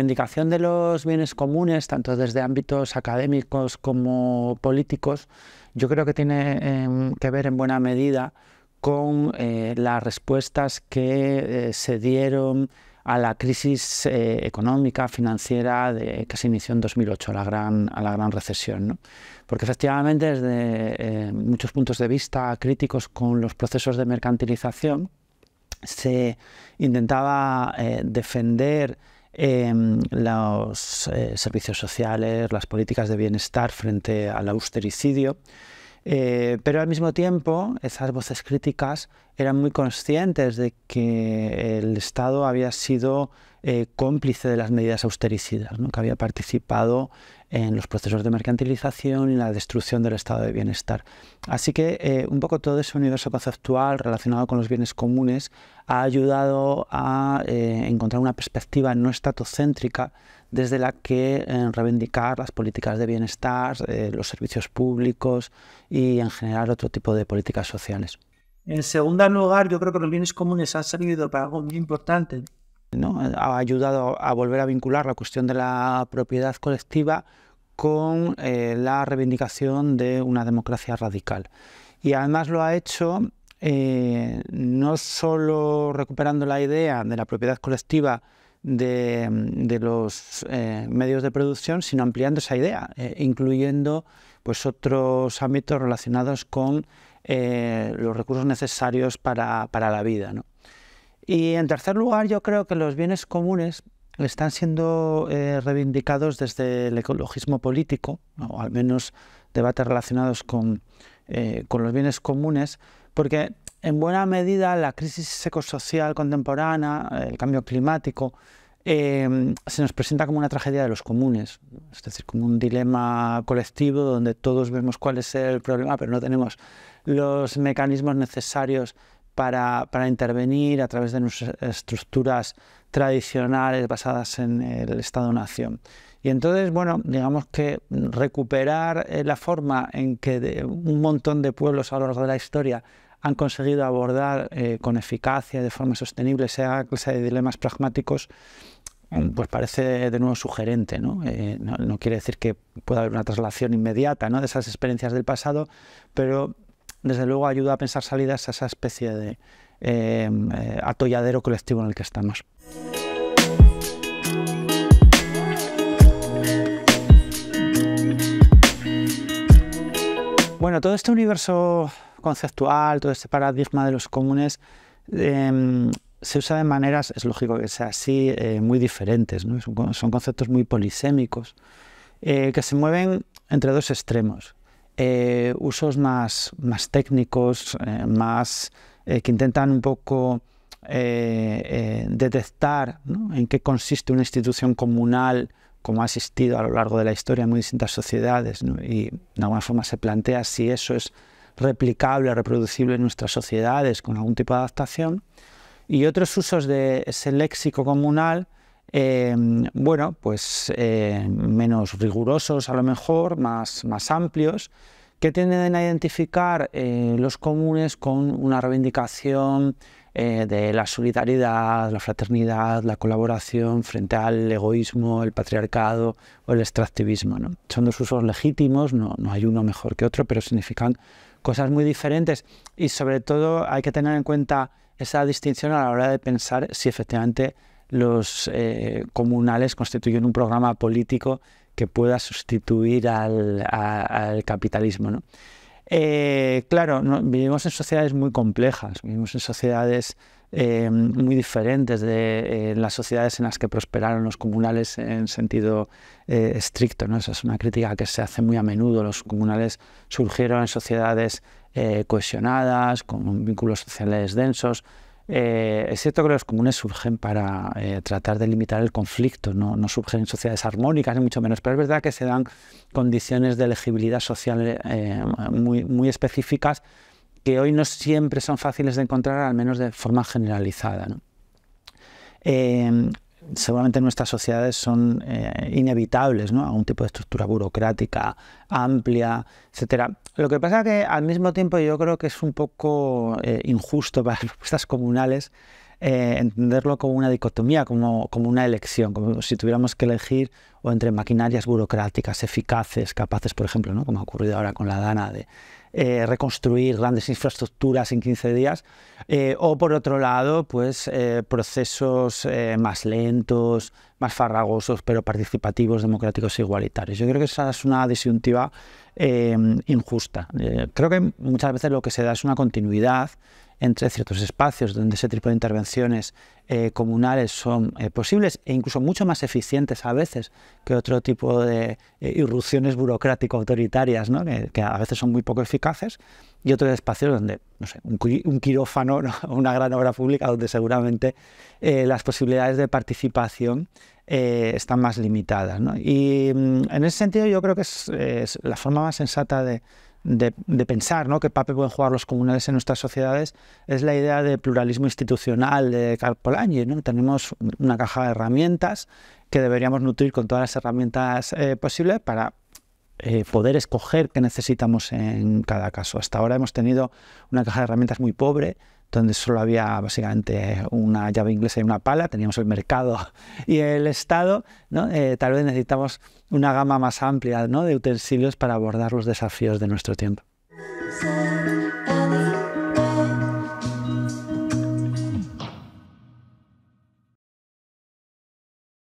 La reivindicación de los bienes comunes, tanto desde ámbitos académicos como políticos, yo creo que tiene em, que ver en buena medida con eh, las respuestas que eh, se dieron a la crisis eh, económica, financiera de, que se inició en 2008, a la gran, a la gran recesión. Porque efectivamente desde muchos puntos de vista críticos con los procesos de mercantilización, se intentaba defender Em, los eh, servicios sociales, las políticas de bienestar frente al austericidio. Eh, pero al mismo tiempo, esas voces críticas eran muy conscientes de que el Estado había sido eh, cómplice de las medidas austericidas, que había participado en los procesos de mercantilización y la destrucción del estado de bienestar. Así que eh, un poco todo ese universo conceptual relacionado con los bienes comunes ha ayudado a eh, encontrar una perspectiva no estatocéntrica desde la que reivindicar las políticas de bienestar, los servicios públicos y en general otro tipo de políticas sociales. En segundo lugar, yo creo que los bienes comunes han servido para algo muy importante, ha ayudado a volver a vincular la cuestión de la propiedad colectiva con eh, la reivindicación de una democracia radical. Y además lo ha hecho eh, no solo recuperando la idea de la propiedad colectiva de, los eh, medios de producción, sino ampliando esa idea, incluyendo pues, otros ámbitos relacionados con los recursos necesarios para, para la vida. ¿no? Y en tercer lugar, yo creo que los bienes comunes están siendo eh, reivindicados desde el ecologismo político, o al menos debates relacionados con, eh, con los bienes comunes, porque en buena medida la crisis ecosocial contemporánea, el cambio climático, em, se nos presenta como una tragedia de los comunes, es decir, como un dilema colectivo donde todos vemos cuál es el problema, pero no tenemos los mecanismos necesarios para, intervenir a través de nuestras estructuras tradicionales basadas en el Estado-Nación. Y entonces, bueno, digamos que recuperar eh, la forma en que un montón de pueblos a lo largo de la historia han conseguido abordar eh, con eficacia, de forma sostenible, esa clase de dilemas pragmáticos, mm, pues parece de nuevo sugerente. Eh, ¿no? no, quiere decir que pueda haber una traslación inmediata ¿no? de esas experiencias del pasado, pero desde luego ayuda a pensar salidas a esa especie de em, eh, atolladero colectivo en el que estamos. Bueno, todo este universo conceptual, todo este paradigma de los comunes, em, se usa de maneras, es lógico que sea así, eh, muy diferentes. Son, conceptos muy polisémicos eh, que se mueven entre dos extremos. Eh, usos más, más técnicos, eh, más eh, que intentan un poco detectar en qué consiste una institución comunal como ha existido a lo largo de la historia en muy distintas sociedades y de alguna forma se plantea si eso es replicable, reproducible en nuestras sociedades con algún tipo de adaptación. Y otros usos de ese léxico comunal Em, bueno, pues eh, menos rigurosos a lo mejor, más, más amplios, que tienden a identificar eh, los comunes con una reivindicación eh, de la solidaridad, la fraternidad, la colaboración frente al egoísmo, el patriarcado o el extractivismo. Son dos usos legítimos, no, no hay uno mejor que otro, pero significan cosas muy diferentes y sobre todo hay que tener en cuenta esa distinción a la hora de pensar si efectivamente los eh, comunales constituyen un programa político que pueda sustituir al, capitalismo. Eh, claro, vivimos en sociedades muy complejas, vivimos en sociedades eh, muy diferentes de las sociedades en las que prosperaron los comunales en sentido estricto. Esa es una crítica que se hace muy a menudo. Los comunales surgieron en sociedades cohesionadas, con vínculos sociales densos, eh, es cierto que los comunes surgen para eh, tratar de limitar el conflicto, ¿no? surgen sociedades armónicas, ni mucho menos, pero es verdad que se dan condiciones de elegibilidad social eh, muy, específicas que hoy no siempre son fáciles de encontrar, al menos de forma generalizada seguramente nuestras sociedades son eh, inevitables, ¿no? A un tipo de estructura burocrática amplia, etcétera. Lo que pasa que al mismo tiempo yo creo que es un poco eh, injusto para las propuestas comunales eh, entenderlo como una dicotomía, como, una elección, como si tuviéramos que elegir o entre maquinarias burocráticas eficaces, capaces, por ejemplo, como ha ocurrido ahora con la DANA, de eh, reconstruir grandes infraestructuras en 15 días, eh, o por otro lado, pues procesos más lentos, más farragosos, pero participativos, democráticos e igualitarios. Yo creo que esa es una disyuntiva injusta. creo que muchas veces lo que se da es una continuidad entre ciertos espacios donde ese tipo de intervenciones eh, comunales son eh, posibles e incluso mucho más eficientes a veces que otro tipo de eh, irrupciones burocrático-autoritarias, que, a veces son muy poco eficaces, y otros espacios donde, no sé, un, quirófano o una gran obra pública donde seguramente las posibilidades de participación están más limitadas. Y mm, en ese sentido yo creo que es la forma más sensata de de, pensar ¿no? qué papel pueden jugar los comunales en nuestras sociedades es la idea de pluralismo institucional de Karl Polanyi. ¿no? Tenemos una caja de herramientas que deberíamos nutrir con todas las herramientas eh, posibles para eh, poder escoger qué necesitamos en cada caso. Hasta ahora hemos tenido una caja de herramientas muy pobre donde solo había básicamente una llave inglesa y una pala, teníamos el mercado y el Estado, eh, tal vez necesitamos una gama más amplia ¿no? de utensilios para abordar los desafíos de nuestro tiempo.